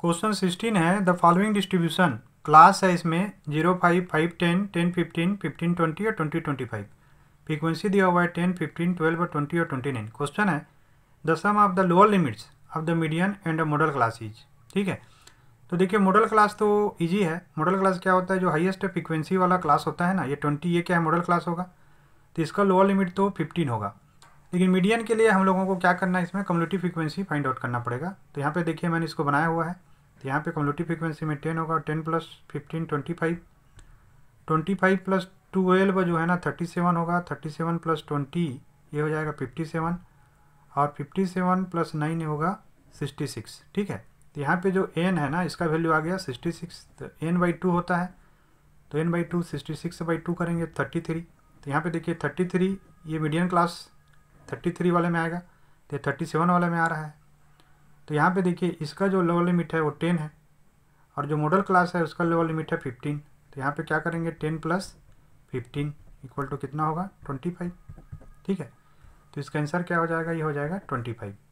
question sixteen है the following distribution class है इसमें zero five five ten ten fifteen fifteen twenty और twenty twenty five frequency दिया हुआ है टेन फिफ्टीन ट्वेल्व और ट्वेंटी और ट्वेंटी नाइन क्वेश्चन है the sum of the lower limits of the median and the modal class is ठीक है तो देखिए मॉडल क्लास तो ईजी है मॉडल क्लास क्या होता है जो हाइएस्ट फ्रिक्वेंसी वाला क्लास होता है ना ये ट्वेंटी ये क्या है मॉडल क्लास होगा तो इसका लोअर लिमिट तो फिफ्टीन होगा लेकिन मीडियन के लिए हम लोगों को क्या करना है इसमें कम्युनिटी फ्रीक्वेंसी फाइंड आउट करना पड़ेगा तो यहाँ पे देखिए मैंने इसको बनाया हुआ है तो यहाँ पे कमलोटी फ्रिक्वेंसी में टेन होगा ten plus fifteen twenty five twenty five plus twelve जो है ना थर्टी सेवन होगा थर्टी सेवन प्लस ट्वेंटी ये हो जाएगा फिफ्टी सेवन और फिफ्टी सेवन प्लस नाइन होगा सिक्सटी सिक्स ठीक है तो यहाँ पे जो एन है ना इसका वैल्यू आ गया सिक्सटी सिक्स तो एन बाई टू होता है तो N by two sixty six by two करेंगे थर्टी थ्री तो यहाँ पे देखिए थर्टी थ्री ये मीडियम क्लास थर्टी थ्री वाले में आएगा तो थर्टी सेवन वाले में आ रहा है तो यहाँ पे देखिए इसका जो लोअर लिमिट है वो टेन है और जो मॉडल क्लास है उसका लोअर लिमिट है फिफ्टीन तो यहाँ पे क्या करेंगे ten plus fifteen equal to कितना होगा ट्वेंटी फाइव ठीक है तो इसका आंसर क्या हो जाएगा ये हो जाएगा ट्वेंटी फाइव